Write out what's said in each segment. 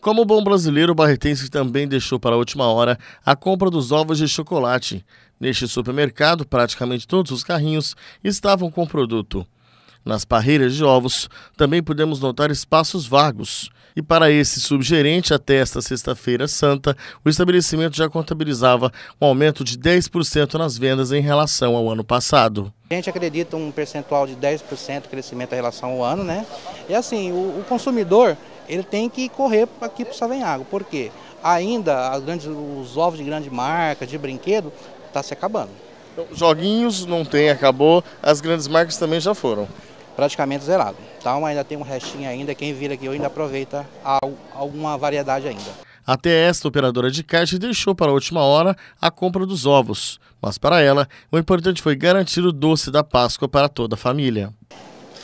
Como bom brasileiro, o Barretense também deixou para a última hora a compra dos ovos de chocolate. Neste supermercado, praticamente todos os carrinhos estavam com produto. Nas parreiras de ovos, também podemos notar espaços vagos. E para esse subgerente, até esta sexta-feira santa, o estabelecimento já contabilizava um aumento de 10% nas vendas em relação ao ano passado. A gente acredita um percentual de 10% crescimento em relação ao ano, né? E assim, o, o consumidor ele tem que correr aqui para o Savenhago. porque quê? Ainda grandes, os ovos de grande marca, de brinquedo, está se acabando. Então, joguinhos não tem, acabou. As grandes marcas também já foram. Praticamente zerado. Então ainda tem um restinho ainda. Quem vira aqui ainda aproveita alguma variedade ainda. Até esta operadora de caixa deixou para a última hora a compra dos ovos, mas para ela, o importante foi garantir o doce da Páscoa para toda a família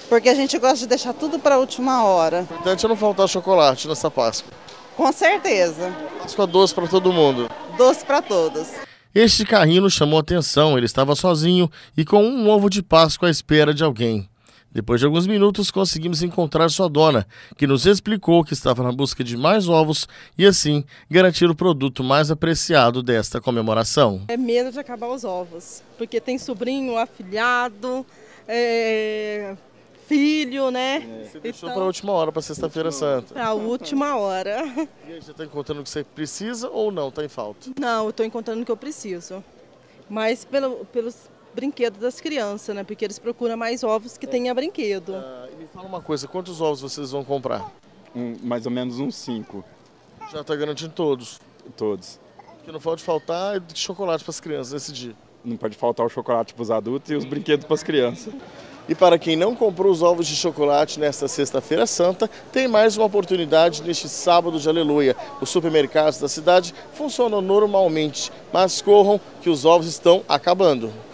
porque a gente gosta de deixar tudo para a última hora. O importante é não faltar chocolate nessa Páscoa. Com certeza. Páscoa doce para todo mundo. Doce para todos. Este carrinho chamou atenção, ele estava sozinho e com um ovo de Páscoa à espera de alguém. Depois de alguns minutos, conseguimos encontrar sua dona, que nos explicou que estava na busca de mais ovos e, assim, garantir o produto mais apreciado desta comemoração. É medo de acabar os ovos, porque tem sobrinho, afilhado, é, filho, né? É. Você deixou então, para a última hora, para sexta-feira santa. Para a última hora. E aí, você está encontrando o que você precisa ou não? Está em falta? Não, estou encontrando o que eu preciso. Mas pelo, pelos brinquedos das crianças, né? Porque eles procuram mais ovos que é. tenha brinquedo. Ah, me fala uma coisa, quantos ovos vocês vão comprar? Um, mais ou menos uns cinco. Já está garantindo todos? Todos. O que não pode faltar é chocolate para as crianças nesse dia. Não pode faltar o chocolate para os adultos e os brinquedos para as crianças. E para quem não comprou os ovos de chocolate nesta sexta-feira santa, tem mais uma oportunidade neste sábado de aleluia. Os supermercados da cidade funcionam normalmente, mas corram que os ovos estão acabando.